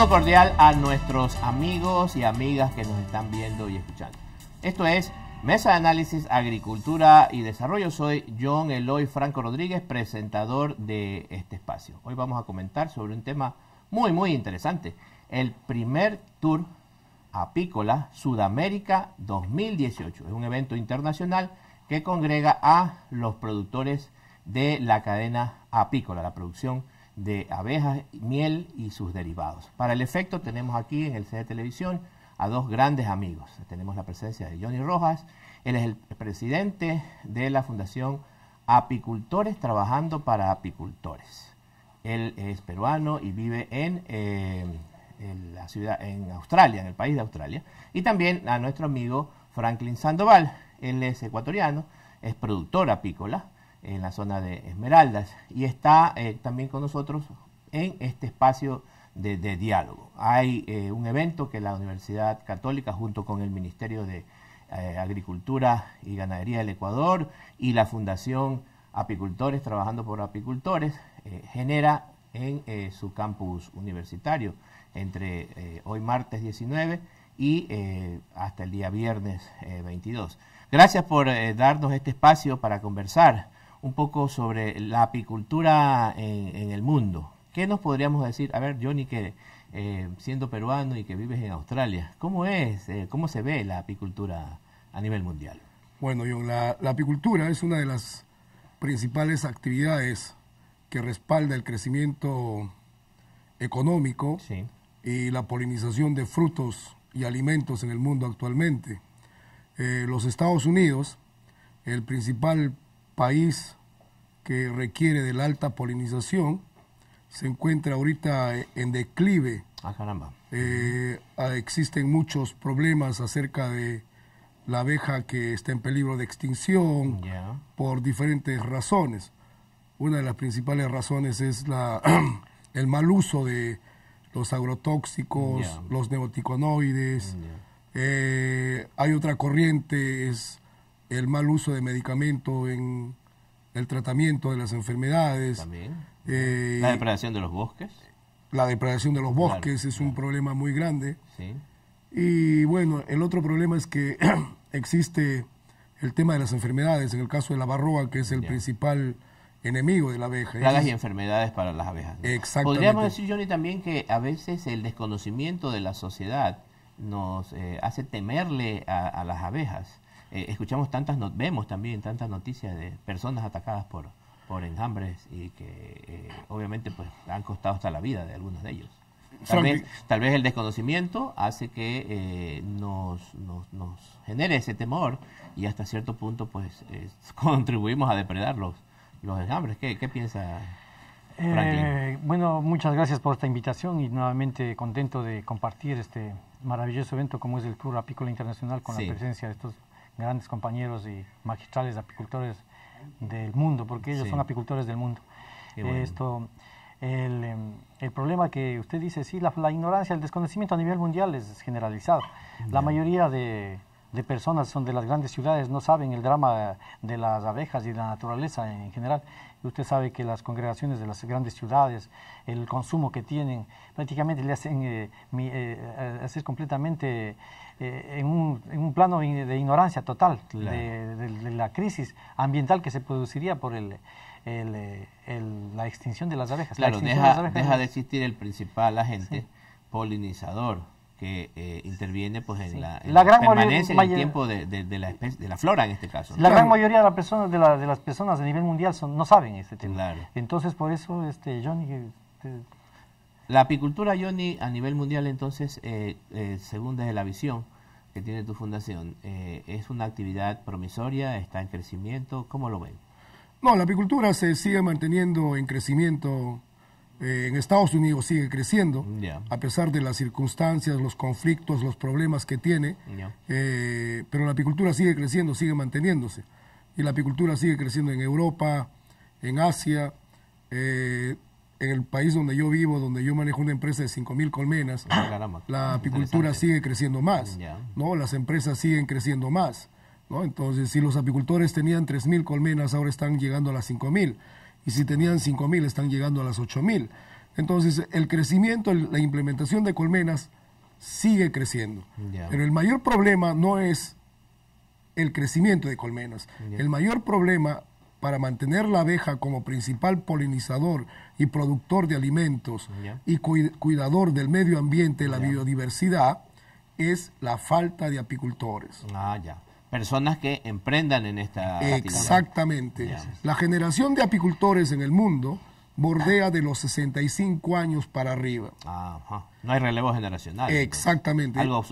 saludo cordial a nuestros amigos y amigas que nos están viendo y escuchando. Esto es Mesa de Análisis Agricultura y Desarrollo. Soy John Eloy Franco Rodríguez, presentador de este espacio. Hoy vamos a comentar sobre un tema muy, muy interesante. El primer tour apícola Sudamérica 2018. Es un evento internacional que congrega a los productores de la cadena apícola, la producción de abejas, miel y sus derivados. Para el efecto tenemos aquí en el de Televisión a dos grandes amigos. Tenemos la presencia de Johnny Rojas, él es el presidente de la Fundación Apicultores Trabajando para Apicultores. Él es peruano y vive en eh, la ciudad, en Australia, en el país de Australia. Y también a nuestro amigo Franklin Sandoval, él es ecuatoriano, es productor apícola, en la zona de Esmeraldas y está eh, también con nosotros en este espacio de, diálogo. Hay eh, un evento que la Universidad Católica junto con el Ministerio de eh, Agricultura y Ganadería del Ecuador y la Fundación Apicultores Trabajando por Apicultores genera en su campus universitario entre hoy martes 19 y hasta el día viernes 22. Gracias por darnos este espacio para conversar un poco sobre la apicultura eh, en, el mundo. ¿Qué nos podríamos decir? A ver, Johnny, que eh, siendo peruano y que vives en Australia, ¿cómo es, eh, cómo se ve la apicultura a nivel mundial? Bueno, yo la, apicultura es una de las principales actividades que respalda el crecimiento económico y la polinización de frutos y alimentos en el mundo actualmente. los Estados Unidos, el principal país que requiere de la alta polinización, se encuentra ahorita en declive. Ah, eh, ah, existen muchos problemas acerca de la abeja que está en peligro de extinción por diferentes razones. Una de las principales razones es la, el mal uso de los agrotóxicos, los neoticonoides. Eh, hay otra corriente, es el mal uso de medicamentos en el tratamiento de las enfermedades. Eh, la depredación de los bosques. La depredación de los bosques es un problema muy grande. Y bueno, el otro problema es que existe el tema de las enfermedades, en el caso de la barroa, que es el principal enemigo de la abeja. Plagas y enfermedades para las abejas. Exactamente. Podríamos decir, Johnny, también que a veces el desconocimiento de la sociedad nos eh, hace temerle a las abejas eh, escuchamos tantas, no, vemos también tantas noticias de personas atacadas por, por enjambres y que eh, obviamente pues han costado hasta la vida de algunos de ellos. Tal, vez, el desconocimiento hace que eh, nos, genere ese temor y hasta cierto punto pues contribuimos a depredar los, los enjambres. ¿Qué, qué piensa? bueno, muchas gracias por esta invitación y nuevamente contento de compartir este maravilloso evento como es el Tour Apícola Internacional con la presencia de estos grandes compañeros y magistrales apicultores del mundo, porque ellos son apicultores del mundo. Esto, el, em, el, problema que usted dice, sí, la, ignorancia, el desconocimiento a nivel mundial es generalizado. La mayoría de de personas son de las grandes ciudades, no saben el drama de las abejas y de la naturaleza en general. Usted sabe que las congregaciones de las grandes ciudades, el consumo que tienen, prácticamente le hacen eh, eh, eh hacer completamente eh, en, un, plano de ignorancia total de, la crisis ambiental que se produciría por el, la extinción de las abejas. Claro, deja de, existir el principal agente polinizador que eh, interviene pues en la, en en el tiempo de, la de, la flora en este caso. La gran mayoría de, las personas de, las personas a nivel mundial son, no saben este tema. Entonces, por eso, este, Johnny... La apicultura, Johnny, a nivel mundial, entonces, eh, eh, según desde la visión que tiene tu fundación, es una actividad promisoria, está en crecimiento, ¿cómo lo ven? No, la apicultura se sigue manteniendo en crecimiento eh, en Estados Unidos sigue creciendo, a pesar de las circunstancias, los conflictos, los problemas que tiene, eh, pero la apicultura sigue creciendo, sigue manteniéndose. Y la apicultura sigue creciendo en Europa, en Asia, eh, en el país donde yo vivo, donde yo manejo una empresa de 5.000 colmenas, ah, la apicultura sigue creciendo más, las empresas siguen creciendo más. Entonces, si los apicultores tenían 3.000 colmenas, ahora están llegando a las 5.000 y si tenían 5.000 están llegando a las 8.000. Entonces el crecimiento, la implementación de colmenas sigue creciendo. Pero el mayor problema no es el crecimiento de colmenas. El mayor problema para mantener la abeja como principal polinizador y productor de alimentos y cuidador del medio ambiente, la biodiversidad, es la falta de apicultores. Ah, ya personas que emprendan en esta Exactamente. La generación de apicultores en el mundo bordea de los 65 años para arriba. No hay relevo generacional. Pues. Exactamente. Algo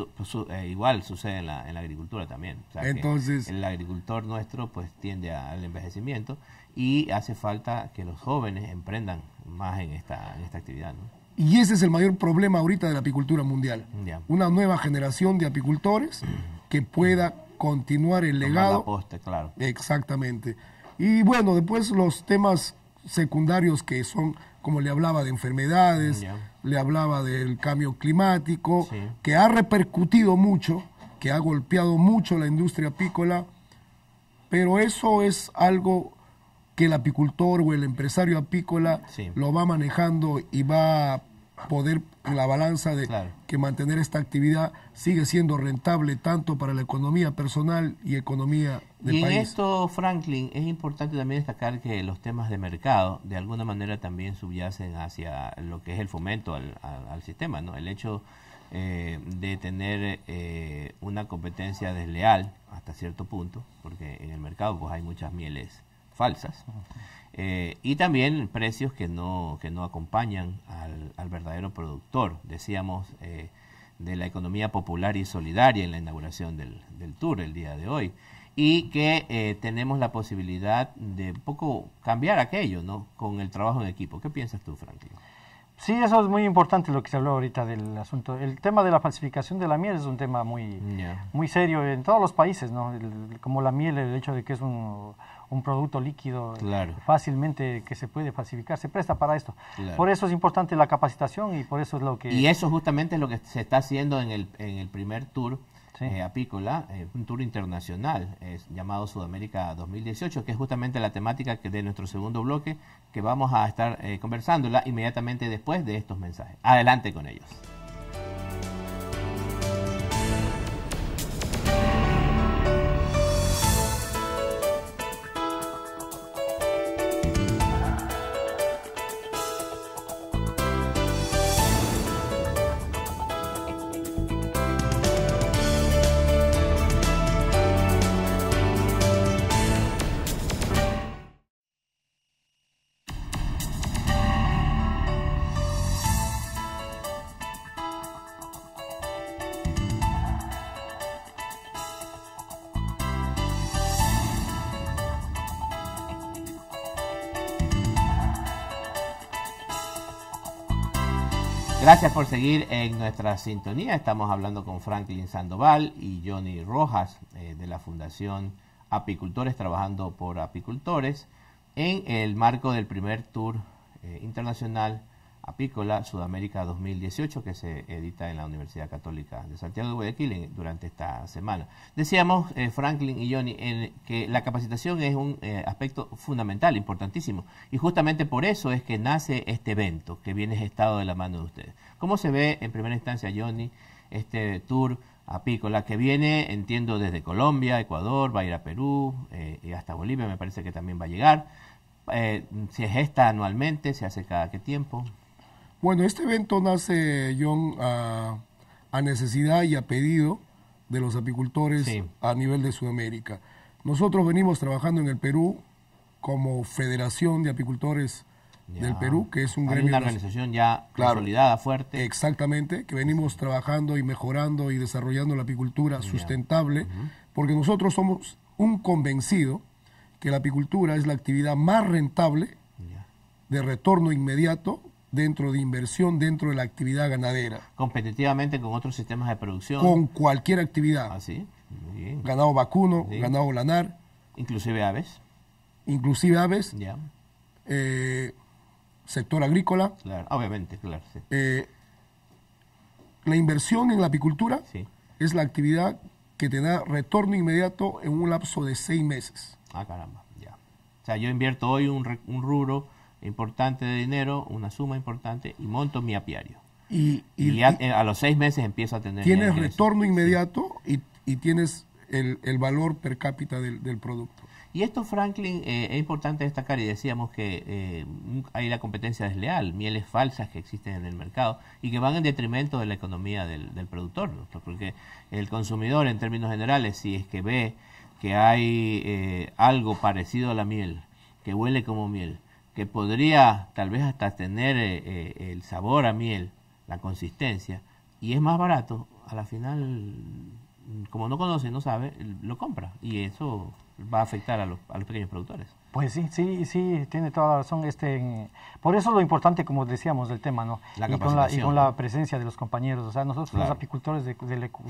eh, igual sucede en la, agricultura también. Entonces, el agricultor nuestro pues tiende al envejecimiento y hace falta que los jóvenes emprendan más en esta, en esta actividad. Y ese es el mayor problema ahorita de la apicultura mundial. Una nueva generación de apicultores que pueda continuar el legado. claro. Exactamente. Y bueno, después los temas secundarios que son, como le hablaba, de enfermedades, le hablaba del cambio climático, que ha repercutido mucho, que ha golpeado mucho la industria apícola, pero eso es algo que el apicultor o el empresario apícola lo va manejando y va poder la balanza de que mantener esta actividad sigue siendo rentable tanto para la economía personal y economía del y en esto, Franklin, es importante también destacar que los temas de mercado de alguna manera también subyacen hacia lo que es el fomento al, sistema, ¿no? El hecho eh, de tener eh, una competencia desleal hasta cierto punto, porque en el mercado pues hay muchas mieles falsas. Eh, y también precios que no, que no acompañan al, verdadero productor. Decíamos eh, de la economía popular y solidaria en la inauguración del, tour el día de hoy. Y que eh, tenemos la posibilidad de un poco cambiar aquello, ¿no? Con el trabajo en equipo. ¿Qué piensas tú, Franklin? Sí, eso es muy importante lo que se habló ahorita del asunto. El tema de la falsificación de la miel es un tema muy, muy serio en todos los países, ¿no? como la miel, el hecho de que es un, un producto líquido eh, fácilmente que se puede falsificar, se presta para esto. Por eso es importante la capacitación y por eso es lo que... Y eso justamente es lo que se está haciendo en el, en el primer tour eh, apícola, eh, un tour internacional llamado Sudamérica 2018, que es justamente la temática que de nuestro segundo bloque que vamos a estar conversándola inmediatamente después de estos mensajes. Adelante con ellos. Gracias por seguir en nuestra sintonía. Estamos hablando con Franklin Sandoval y Johnny Rojas eh, de la Fundación Apicultores, trabajando por apicultores, en el marco del primer tour eh, internacional apícola Sudamérica 2018 que se edita en la Universidad Católica de Santiago de Guayaquil durante esta semana. Decíamos, eh, Franklin y Johnny, en, que la capacitación es un eh, aspecto fundamental, importantísimo, y justamente por eso es que nace este evento que viene gestado de la mano de ustedes. ¿Cómo se ve en primera instancia, Johnny, este tour apícola que viene, entiendo, desde Colombia, Ecuador, va a ir a Perú eh, y hasta Bolivia, me parece que también va a llegar? Eh, se gesta anualmente, se hace cada qué tiempo. Bueno, este evento nace, John, a, necesidad y a pedido de los apicultores a nivel de Sudamérica. Nosotros venimos trabajando en el Perú como Federación de Apicultores del Perú, que es un gremio... una organización ya consolidada, fuerte. Exactamente, que venimos trabajando y mejorando y desarrollando la apicultura sustentable, porque nosotros somos un convencido que la apicultura es la actividad más rentable, de retorno inmediato dentro de inversión, dentro de la actividad ganadera. Competitivamente con otros sistemas de producción. Con cualquier actividad. Así. Ah, ganado vacuno, ganado lanar. Inclusive aves. Inclusive aves. Ya. Eh, sector agrícola. obviamente, claro. Eh, la inversión en la apicultura es la actividad que te da retorno inmediato en un lapso de seis meses. Ah, caramba, ya. O sea, yo invierto hoy un, un rubro importante de dinero, una suma importante y monto mi apiario. Y, eh, a los seis meses empiezo a tener... Tienes retorno inmediato y, tienes el, valor per cápita del, producto. Y esto, Franklin, eh, es importante destacar y decíamos que eh, hay la competencia desleal, mieles falsas que existen en el mercado y que van en detrimento de la economía del, productor, porque el consumidor en términos generales, si es que ve que hay eh, algo parecido a la miel, que huele como miel, que podría tal vez hasta tener eh, eh, el sabor a miel, la consistencia, y es más barato, a la final, como no conoce, no sabe, lo compra. Y eso va a afectar a los, a los pequeños productores. Pues sí, sí, sí, tiene toda la razón. Este, por eso lo importante, como decíamos, del tema, ¿no? y, con la, y, con la, presencia de los compañeros. O sea, nosotros los apicultores de,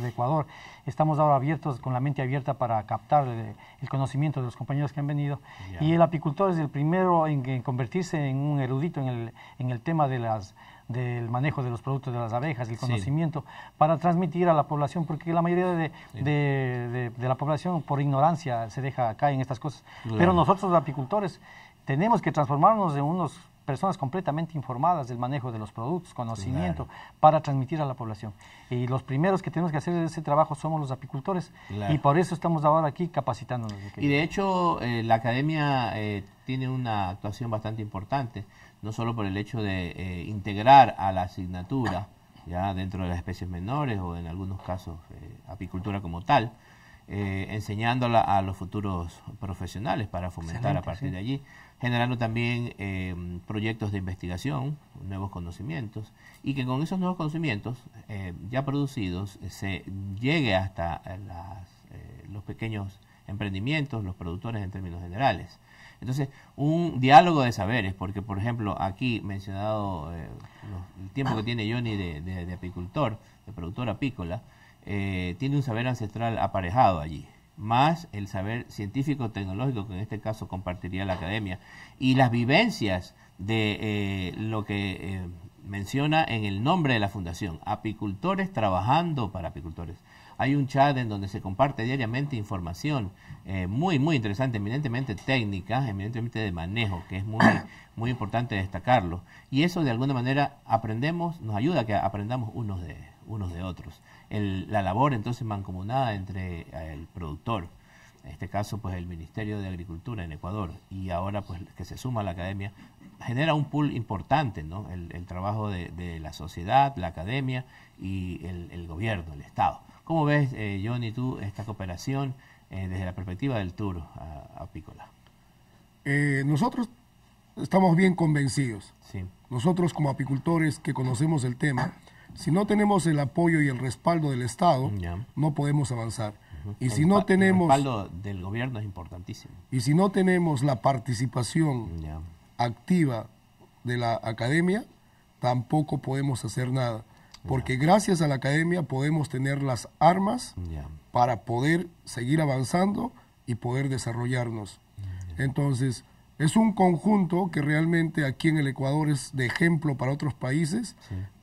Ecuador estamos ahora abiertos, con la mente abierta para captar eh, el, conocimiento de los compañeros que han venido. Y el apicultor es el primero en, convertirse en un erudito en el tema de las del manejo de los productos de las abejas, el conocimiento, para transmitir a la población, porque la mayoría de, la población por ignorancia se deja caer en estas cosas. Pero nosotros los apicultores tenemos que transformarnos en unos personas completamente informadas del manejo de los productos, conocimiento, para transmitir a la población. Y los primeros que tenemos que hacer ese trabajo somos los apicultores y por eso estamos ahora aquí capacitándonos. Y de hecho eh, la academia eh, tiene una actuación bastante importante no solo por el hecho de eh, integrar a la asignatura, ya dentro de las especies menores o en algunos casos eh, apicultura como tal, eh, enseñándola a los futuros profesionales para fomentar a partir de allí, generando también proyectos de investigación, nuevos conocimientos, y que con esos nuevos conocimientos ya producidos se llegue hasta los pequeños emprendimientos, los productores en términos generales. Entonces, un diálogo de saberes, porque por ejemplo, aquí mencionado eh, el tiempo que ah. tiene Johnny de, apicultor, de productor apícola, eh, tiene un saber ancestral aparejado allí más el saber científico tecnológico que en este caso compartiría la academia y las vivencias de eh, lo que menciona en el nombre de la fundación apicultores trabajando para apicultores hay un chat en donde se comparte diariamente información eh, muy, muy interesante, eminentemente técnica, eminentemente de manejo, que es muy, muy importante destacarlo. Y eso de alguna manera aprendemos, nos ayuda a que aprendamos unos de, unos de otros. la labor entonces mancomunada entre eh, el productor, en este caso pues el Ministerio de Agricultura en Ecuador y ahora pues que se suma a la academia, genera un pool importante, ¿no? El, trabajo de, la sociedad, la academia y el gobierno, el Estado. ¿Cómo ves, eh, John, y tú esta cooperación eh, desde la perspectiva del Tour apícola? Eh, nosotros estamos bien convencidos. Nosotros como apicultores que conocemos el tema, si no tenemos el apoyo y el respaldo del Estado, no podemos avanzar. Y si no tenemos... El respaldo del gobierno es importantísimo. Y si no tenemos la participación activa de la academia, tampoco podemos hacer nada porque gracias a la academia podemos tener las armas para poder seguir avanzando y poder desarrollarnos. Entonces, es un conjunto que realmente aquí en el Ecuador es de ejemplo para otros países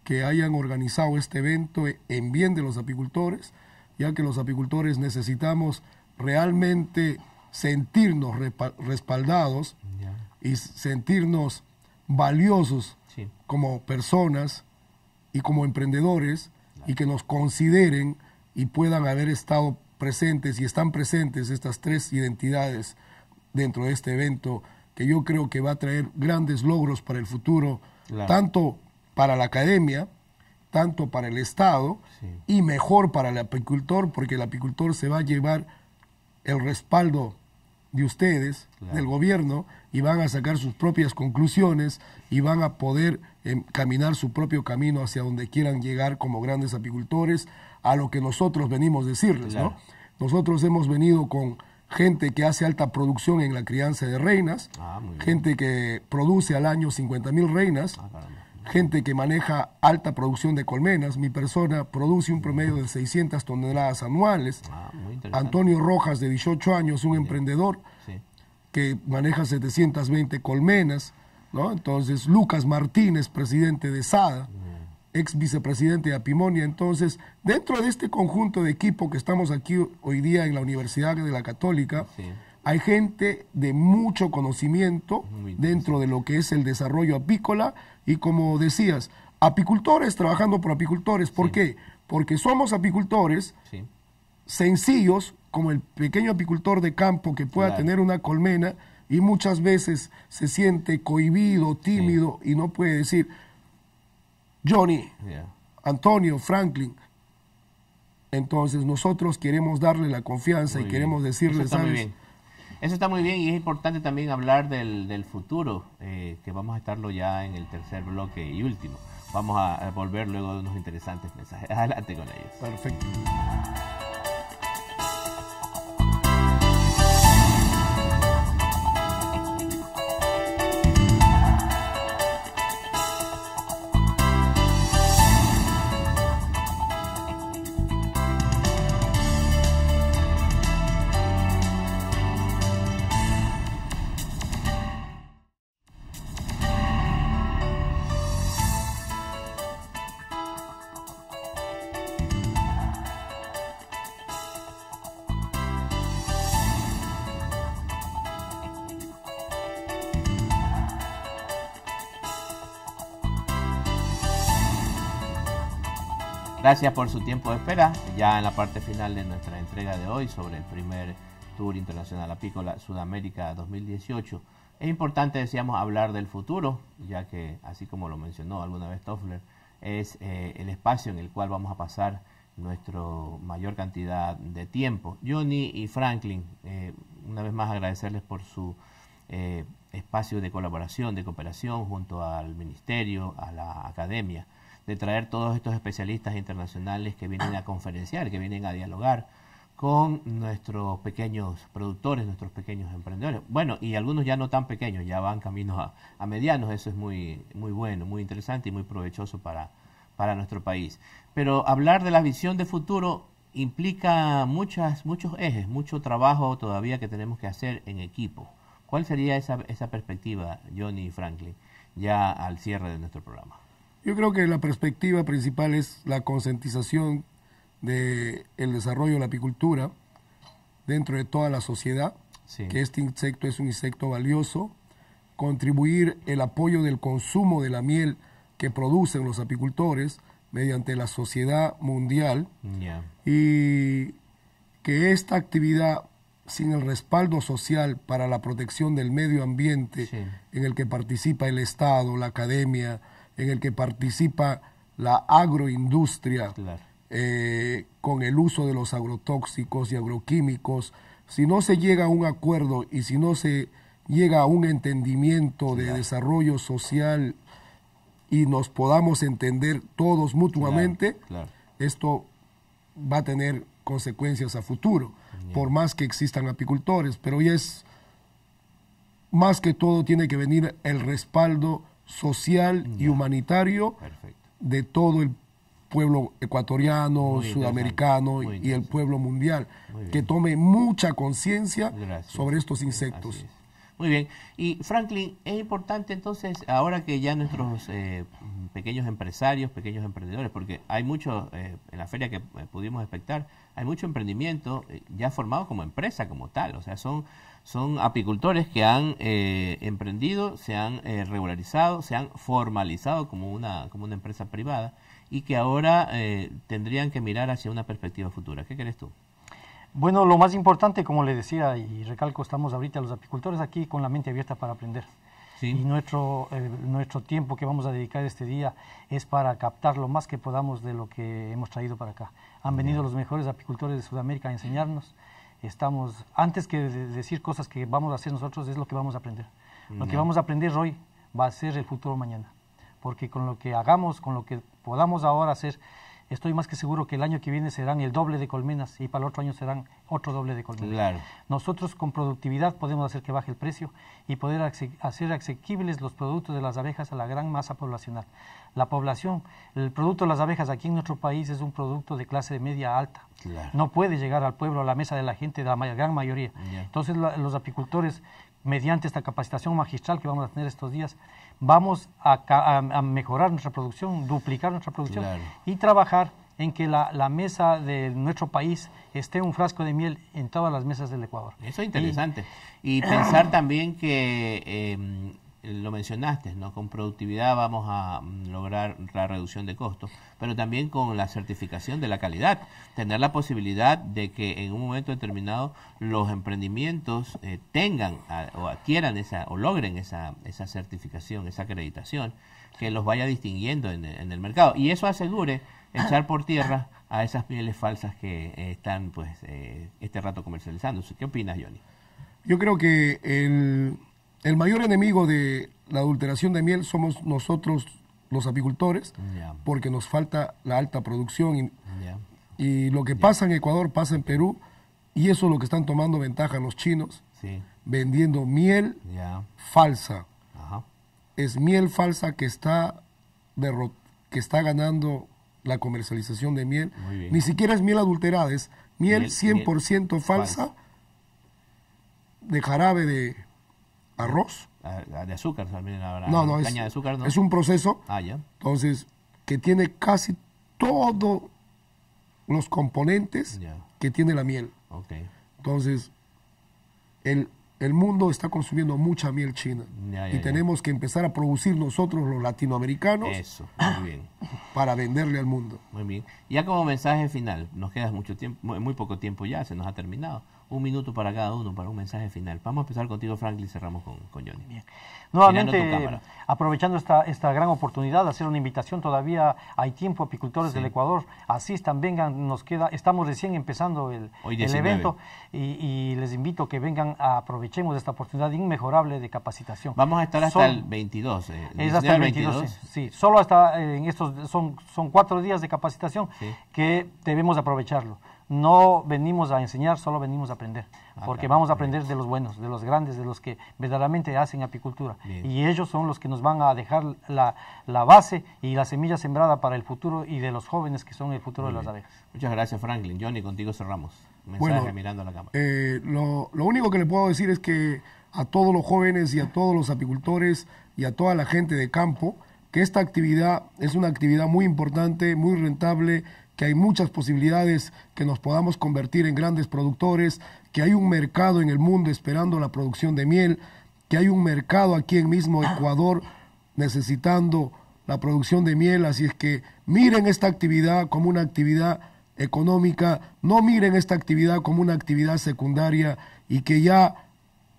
que hayan organizado este evento en bien de los apicultores, ya que los apicultores necesitamos realmente sentirnos respaldados y sentirnos valiosos como personas y como emprendedores y que nos consideren y puedan haber estado presentes y están presentes estas tres identidades dentro de este evento que yo creo que va a traer grandes logros para el futuro, tanto para la academia, tanto para el Estado y mejor para el apicultor, porque el apicultor se va a llevar el respaldo de ustedes, del gobierno, y van a sacar sus propias conclusiones y van a poder em, caminar su propio camino hacia donde quieran llegar como grandes apicultores, a lo que nosotros venimos a decirles. ¿no? Nosotros hemos venido con gente que hace alta producción en la crianza de reinas, ah, gente que produce al año 50 mil reinas. Ah, gente que maneja alta producción de colmenas. Mi persona produce un promedio de 600 toneladas anuales. Ah, Antonio Rojas, de 18 años, un emprendedor que maneja 720 colmenas. ¿no? Entonces, Lucas Martínez, presidente de SADA, ex vicepresidente de Apimonia. Entonces, dentro de este conjunto de equipo que estamos aquí hoy día en la Universidad de la Católica, sí. Hay gente de mucho conocimiento dentro de lo que es el desarrollo apícola y como decías, apicultores trabajando por apicultores. ¿Por qué? Porque somos apicultores sencillos, como el pequeño apicultor de campo que pueda tener una colmena y muchas veces se siente cohibido, tímido y no puede decir, Johnny, Antonio, Franklin, entonces nosotros queremos darle la confianza y queremos decirle ¿sabes? Eso está muy bien y es importante también hablar del, futuro, eh, que vamos a estarlo ya en el tercer bloque y último. Vamos a volver luego de unos interesantes mensajes. Adelante con ellos. Perfecto. Gracias por su tiempo de espera. Ya en la parte final de nuestra entrega de hoy sobre el primer Tour Internacional Apícola Sudamérica 2018. Es importante, decíamos, hablar del futuro, ya que, así como lo mencionó alguna vez Toffler, es eh, el espacio en el cual vamos a pasar nuestra mayor cantidad de tiempo. Johnny y Franklin, eh, una vez más agradecerles por su eh, espacio de colaboración, de cooperación junto al Ministerio, a la Academia de traer todos estos especialistas internacionales que vienen a conferenciar, que vienen a dialogar con nuestros pequeños productores, nuestros pequeños emprendedores. Bueno, y algunos ya no tan pequeños, ya van caminos a, medianos, eso es muy, muy bueno, muy interesante y muy provechoso para, para nuestro país. Pero hablar de la visión de futuro implica muchas, muchos ejes, mucho trabajo todavía que tenemos que hacer en equipo. ¿Cuál sería esa, esa perspectiva, Johnny Franklin, ya al cierre de nuestro programa? Yo creo que la perspectiva principal es la concientización del desarrollo de la apicultura dentro de toda la sociedad, que este insecto es un insecto valioso, contribuir el apoyo del consumo de la miel que producen los apicultores mediante la sociedad mundial y que esta actividad sin el respaldo social para la protección del medio ambiente en el que participa el Estado, la academia, en el que participa la agroindustria eh, con el uso de los agrotóxicos y agroquímicos, si no se llega a un acuerdo y si no se llega a un entendimiento de desarrollo social y nos podamos entender todos mutuamente, esto va a tener consecuencias a futuro, por más que existan apicultores, pero hoy es más que todo tiene que venir el respaldo social mm, y humanitario de todo el pueblo ecuatoriano, sudamericano y el pueblo mundial, que tome mucha conciencia sobre estos insectos. Muy bien. Y Franklin, es importante entonces, ahora que ya nuestros eh, pequeños empresarios, pequeños emprendedores, porque hay mucho, eh, en la feria que eh, pudimos expectar, hay mucho emprendimiento ya formado como empresa, como tal. O sea, son, son apicultores que han emprendido, se han regularizado, se han formalizado como una, como una empresa privada y que ahora tendrían que mirar hacia una perspectiva futura. ¿Qué crees tú? Bueno, lo más importante, como le decía y recalco, estamos ahorita los apicultores aquí con la mente abierta para aprender. Y eh, nuestro, tiempo que vamos a dedicar este día es para captar lo más que podamos de lo que hemos traído para acá. Han venido los mejores apicultores de Sudamérica a enseñarnos. Estamos, antes que decir cosas que vamos a hacer nosotros, es lo que vamos a aprender. Lo que vamos a aprender hoy va a ser el futuro mañana. Porque con lo que hagamos, con lo que podamos ahora hacer, estoy más que seguro que el año que viene serán el doble de colmenas y para el otro año serán otro doble de colmenas. Nosotros con productividad podemos hacer que baje el precio y poder hacer asequibles los productos de las abejas a la gran masa poblacional. La población, el producto de las abejas aquí en nuestro país es un producto de clase media alta. No puede llegar al pueblo, a la mesa de la gente, de la gran mayoría. Entonces los apicultores, mediante esta capacitación magistral que vamos a tener estos días, vamos a, mejorar nuestra producción, duplicar nuestra producción y trabajar en que la, mesa de nuestro país esté un frasco de miel en todas las mesas del Ecuador. Eso es interesante. Y, pensar también que em, lo mencionaste, ¿no? Con productividad vamos a mm, lograr la reducción de costos, pero también con la certificación de la calidad, tener la posibilidad de que en un momento determinado los emprendimientos eh, tengan o adquieran esa o logren esa, esa certificación, esa acreditación que los vaya distinguiendo en, el mercado y eso asegure echar por tierra a esas pieles falsas que eh, están pues eh, este rato comercializando. ¿Qué opinas, Johnny? Yo creo que el el mayor enemigo de la adulteración de miel somos nosotros los apicultores, porque nos falta la alta producción. Y, lo que pasa en Ecuador pasa en Perú, y eso es lo que están tomando ventaja los chinos, vendiendo miel falsa. Es miel falsa que está, que está ganando la comercialización de miel. Ni siquiera es miel adulterada, es miel, 100% falsa de jarabe de, arroz. Ah, ah, de azúcar también No, no, es, ¿no? es un proceso. Ah, ya. Entonces, que tiene casi todos los componentes que tiene la miel. Entonces, el, el mundo está consumiendo mucha miel china. y tenemos que empezar a producir nosotros los latinoamericanos. muy bien. Para venderle al mundo. Muy bien. Ya como mensaje final, nos queda mucho tiempo, muy poco tiempo ya, se nos ha terminado un minuto para cada uno para un mensaje final. Vamos a empezar contigo, Franklin, cerramos con, Johnny. Bien. Nuevamente, aprovechando esta, esta gran oportunidad, hacer una invitación, todavía hay tiempo, apicultores del Ecuador, asistan, vengan, nos queda, estamos recién empezando el, evento y, les invito que vengan, aprovechemos esta oportunidad inmejorable de capacitación. Vamos a estar hasta el 22. Eh, es hasta el 22, Sí, solo hasta eh, en estos, son, son cuatro días de capacitación que debemos aprovecharlo no venimos a enseñar, solo venimos a aprender, ah, porque vamos a aprender de los buenos, de los grandes, de los que verdaderamente hacen apicultura. Y ellos son los que nos van a dejar la, base y la semilla sembrada para el futuro y de los jóvenes que son el futuro de las abejas. Muchas gracias, Franklin. Johnny, contigo cerramos. bueno, mirando a la cámara. Eh, lo único que le puedo decir es que a todos los jóvenes y a todos los apicultores y a toda la gente de campo, que esta actividad es una actividad muy importante, muy rentable, que hay muchas posibilidades que nos podamos convertir en grandes productores, que hay un mercado en el mundo esperando la producción de miel, que hay un mercado aquí en mismo Ecuador necesitando la producción de miel, así es que miren esta actividad como una actividad económica, no miren esta actividad como una actividad secundaria y que ya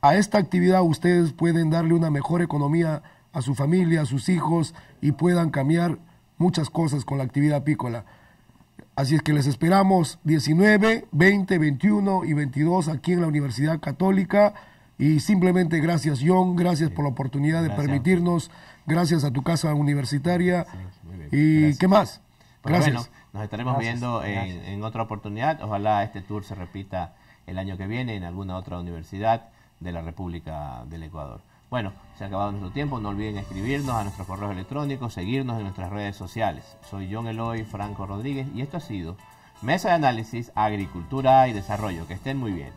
a esta actividad ustedes pueden darle una mejor economía a su familia, a sus hijos y puedan cambiar muchas cosas con la actividad apícola. Así es que les esperamos 19, 20, 21 y 22 aquí en la Universidad Católica. Y simplemente gracias, John, gracias por la oportunidad de permitirnos, gracias a tu casa universitaria. ¿Y qué más? Pues gracias. Bueno, nos estaremos viendo en, otra oportunidad. Ojalá este tour se repita el año que viene en alguna otra universidad de la República del Ecuador. Bueno, se ha acabado nuestro tiempo. No olviden escribirnos a nuestros correos electrónicos, seguirnos en nuestras redes sociales. Soy John Eloy Franco Rodríguez y esto ha sido Mesa de Análisis, Agricultura y Desarrollo. Que estén muy bien.